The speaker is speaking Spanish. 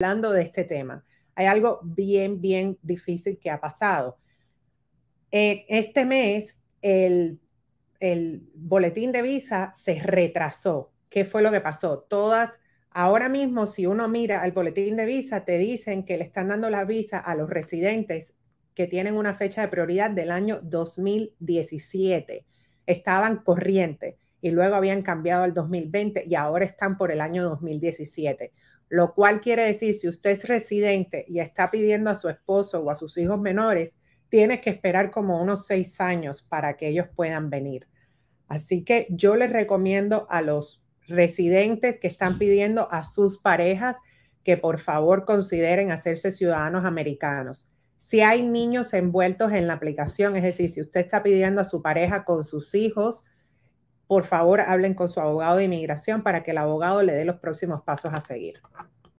hablando de este tema. Hay algo bien, bien difícil que ha pasado. Eh, este mes, el, el boletín de visa se retrasó. ¿Qué fue lo que pasó? Todas, ahora mismo, si uno mira el boletín de visa, te dicen que le están dando la visa a los residentes que tienen una fecha de prioridad del año 2017. Estaban corriente y luego habían cambiado al 2020 y ahora están por el año 2017 lo cual quiere decir, si usted es residente y está pidiendo a su esposo o a sus hijos menores, tiene que esperar como unos seis años para que ellos puedan venir. Así que yo les recomiendo a los residentes que están pidiendo a sus parejas que por favor consideren hacerse ciudadanos americanos. Si hay niños envueltos en la aplicación, es decir, si usted está pidiendo a su pareja con sus hijos, por favor hablen con su abogado de inmigración para que el abogado le dé los próximos pasos a seguir.